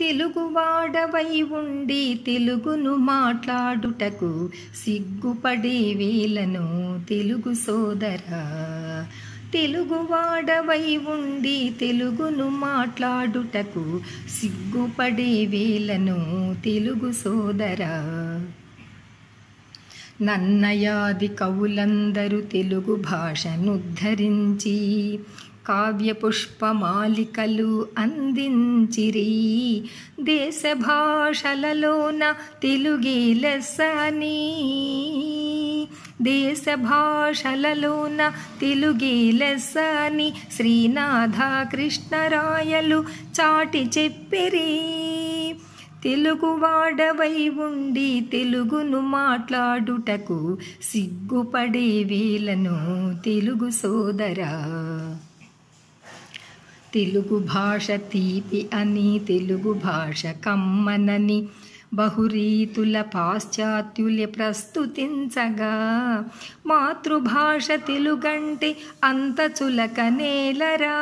తెలుగువాడవై ఉండి తెలుగును మాట్లాడుటకు సిగ్గుపడి వీలను తెలుగు సోదరా తెలుగువాడవై ఉండి తెలుగును మాట్లాడుటకు సిగ్గుపడి వీలను తెలుగు సోదర నన్నయాది కవులందరూ తెలుగు భాషనుద్ధరించి కావ్యపుష్పమాలికలు అందించిరి దేశ భాషలలోన తెలుగే లెస్సని దేశ భాషలలోన తెలుగే లెస్సని శ్రీనాథ కృష్ణరాయలు చాటి చెప్పిరి తెలుగు వాడవై ఉండి తెలుగును మాట్లాడుటకు సిగ్గుపడే వీలను తెలుగు సోదరా తెలుగు భాష తీపి అని తెలుగు భాష కమ్మనని బహురీతుల పాశ్చాత్యుల్య ప్రస్తుతించగా మాతృభాష తెలుగంటే అంత చులకనేలరా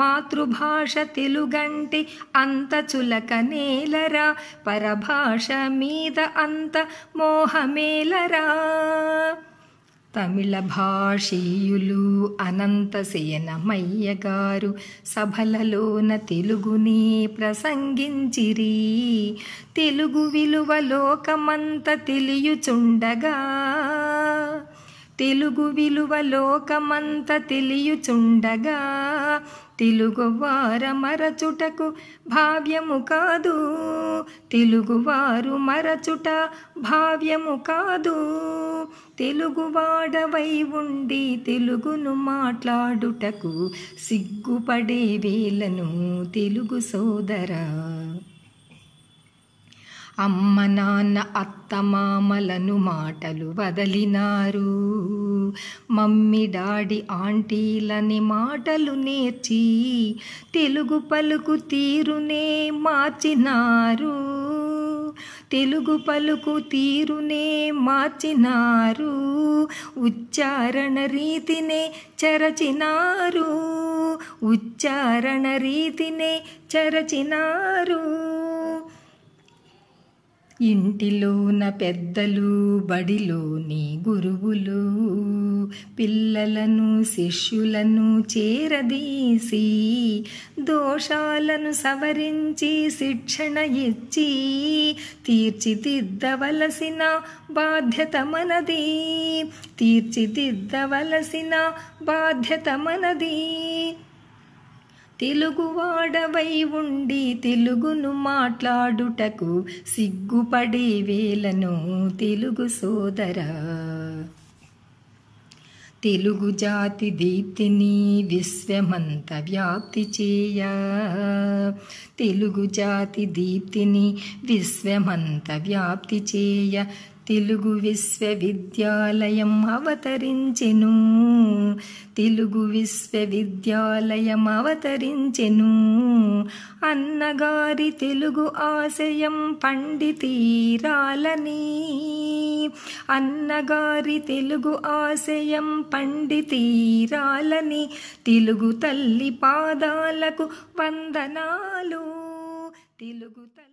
మాతృభాష తెలుగంటే అంత చులకనేలరా పరభాష మీద అంత మోహమేలరా తమిళ భాషీయులు అనంతసేనమయ్య గారు సభలలోన తెలుగుని ప్రసంగించిరి తెలుగు విలువ లోకమంత తెలియచుండగా తెలుగు విలువ లోకమంత తెలియచుండగా తెలుగువార మరచుటకు భావ్యము కాదు తెలుగువారు మరచుట భావ్యము కాదు తెలుగువాడవై ఉండి తెలుగును మాట్లాడుటకు సిగ్గుపడే వేలను తెలుగు సోదరా అమ్మ నాన్న అత్త మామలను మాటలు వదలినారు మమ్మీ డాడీ ఆంటీలని మాటలు నేర్చి తెలుగు పలుకు తీరునే మార్చినారు తెలుగు పలుకు తీరునే మార్చినారు ఉచ్చారణ రీతినే చరచినారు ఉచ్చారణ రీతినే చరచినారు ఇంటిలోన పెద్దలు బడిలోని గురువులు పిల్లలను శిష్యులను చేరదీసి దోషాలను సవరించి శిక్షణ ఇచ్చి తీర్చిదిద్దవలసిన బాధ్యత మనది తీర్చిదిద్దవలసిన బాధ్యత మనది తెలుగువాడవై ఉండి తెలుగును మాట్లాడుటకు సిగ్గుపడే వేలను తెలుగు సోదర తెలుగు జాతి దీప్తిని విశ్వమంత వ్యాప్తి చేయ తెలుగు జాతి దీప్తిని విశ్వమంత వ్యాప్తి చేయ తెలుగు విశ్వవిద్యాలయం అవతరించెను తెలుగు విశ్వవిద్యాలయం అవతరించెను అన్నగారి తెలుగు ఆశయం పండితీరాలని అన్నగారి తెలుగు ఆశయం పండితీరాలని తెలుగు తల్లి పాదాలకు వందనాలు తెలుగు తల్లి